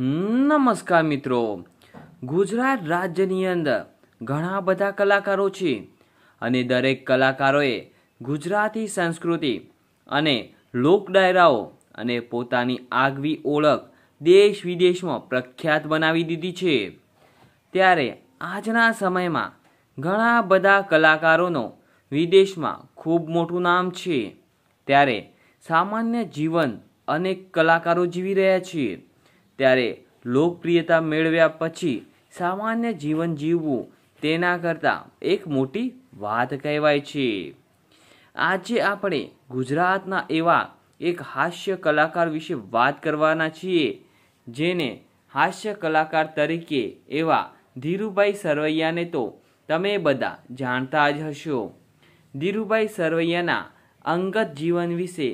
નમસ્કાર મિત્રો ગુજરાત રાજ્યની અંદર ઘણા બધા કલાકારો છે અને દરેક કલાકારોએ ગુજરાતી સંસ્કૃતિ અને લોકડાયરાઓ અને પોતાની આગવી ઓળખ દેશ વિદેશમાં પ્રખ્યાત બનાવી દીધી છે ત્યારે આજના સમયમાં ઘણા બધા કલાકારોનો વિદેશમાં ખૂબ મોટું નામ છે ત્યારે સામાન્ય જીવન અનેક કલાકારો જીવી રહ્યા છીએ ત્યારે લોકપ્રિયતા મેળવ્યા પછી સામાન્ય જીવન જીવવું તેના કરતાં એક મોટી વાત કહેવાય છે આજે આપણે ગુજરાતના એવા એક હાસ્ય કલાકાર વિશે વાત કરવાના છીએ જેને હાસ્ય કલાકાર તરીકે એવા ધીરુભાઈ સરવૈયાને તો તમે બધા જાણતા જ હશો ધીરુભાઈ સરવૈયાના અંગત જીવન વિશે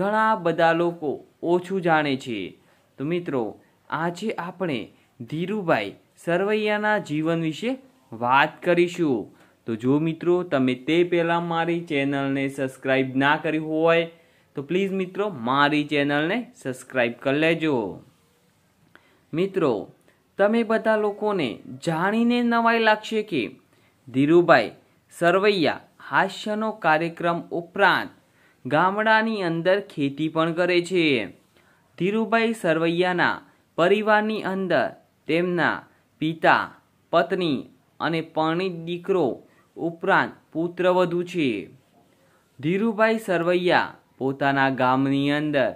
ઘણા બધા લોકો ઓછું જાણે છે તો મિત્રો આજે આપણે ધીરુભાઈ સરવૈયાના જીવન વિશે વાત કરીશું તો જો મિત્રો તમે તે પહેલાં મારી ચેનલને સબસ્ક્રાઈબ ના કરી હોય તો પ્લીઝ મિત્રો મારી ચેનલને સબસ્ક્રાઈબ કરી લેજો મિત્રો તમે બધા લોકોને જાણીને નવાઈ લાગશે કે ધીરુભાઈ સરવૈયા હાસ્યનો કાર્યક્રમ ઉપરાંત ગામડાની અંદર ખેતી પણ કરે છે ધીરુભાઈ સરવૈયાના પરિવારની અંદર તેમના પિતા પત્ની અને પરણિત દીકરો ઉપરાંત પુત્રવધુ છે ધીરુભાઈ સરવૈયા પોતાના ગામની અંદર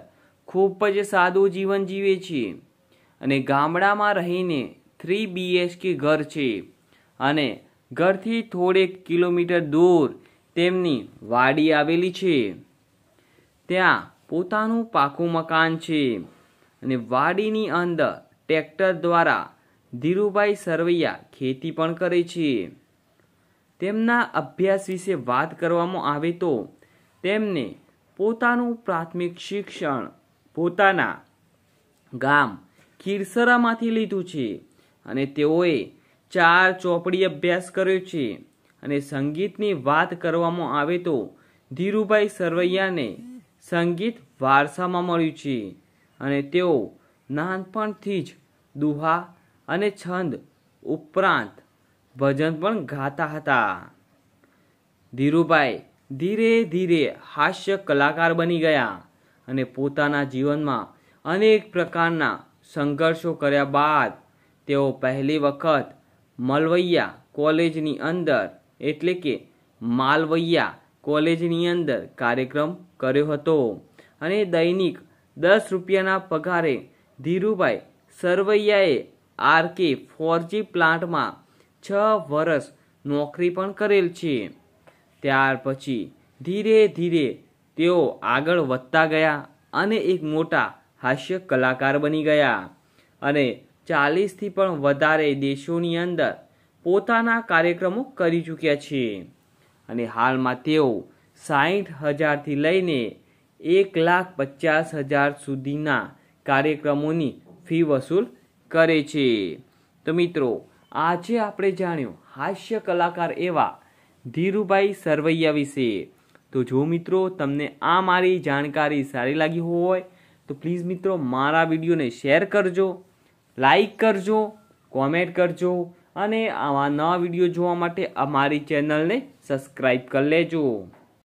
ખૂબ જ સાદું જીવન જીવે છે અને ગામડામાં રહીને થ્રી બીએચકે ઘર છે અને ઘરથી થોડેક કિલોમીટર દૂર તેમની વાડી આવેલી છે ત્યાં પોતાનું પાકું મકાન છે અને વાડીની અંદર ટ્રેક્ટર દ્વારા ધીરુભાઈ સરવૈયા ખેતી પણ કરે છે તેમના અભ્યાસ વિશે વાત કરવામાં આવે તો તેમને પોતાનું પ્રાથમિક શિક્ષણ પોતાના ગામ ખીરસરામાંથી લીધું છે અને તેઓએ ચાર ચોપડી અભ્યાસ કર્યો છે અને સંગીતની વાત કરવામાં આવે તો ધીરુભાઈ સરવૈયાને સંગીત વારસામાં મળ્યું છે અને તેઓ નાનપણથી જ દુહા અને છંદ ઉપરાંત ભજન પણ ગાતા હતા ધીરુભાઈ ધીરે ધીરે હાસ્ય કલાકાર બની ગયા અને પોતાના જીવનમાં અનેક પ્રકારના સંઘર્ષો કર્યા બાદ તેઓ પહેલી વખત મલવૈયા કોલેજની અંદર એટલે કે માલવૈયા કોલેજની અંદર કાર્યક્રમ કર્યો હતો અને દૈનિક દસ રૂપિયાના પગારે ધીરુભાઈ સરવૈયાએ આરકે ફોરજી પ્લાન્ટમાં છ વર્ષ નોકરી પણ કરેલ છે ત્યાર પછી ધીરે ધીરે તેઓ આગળ વધતા ગયા અને એક મોટા હાસ્ય કલાકાર બની ગયા અને ચાલીસથી પણ વધારે દેશોની અંદર પોતાના કાર્યક્રમો કરી ચૂક્યા છે અને હાલમાં તેઓ સાહીઠ હજારથી લઈને એક લાખ પચાસ હજાર સુધીના કાર્યક્રમોની ફી વસૂલ કરે છે તો મિત્રો આજે આપણે જાણ્યું હાસ્ય કલાકાર એવા ધીરુભાઈ સરવૈયા વિશે તો જો મિત્રો તમને આ મારી જાણકારી સારી લાગી હોય તો પ્લીઝ મિત્રો મારા વિડીયોને શેર કરજો લાઈક કરજો કોમેન્ટ કરજો અને આવા નવા વિડીયો જોવા માટે અમારી ચેનલને સબસ્ક્રાઈબ કરી લેજો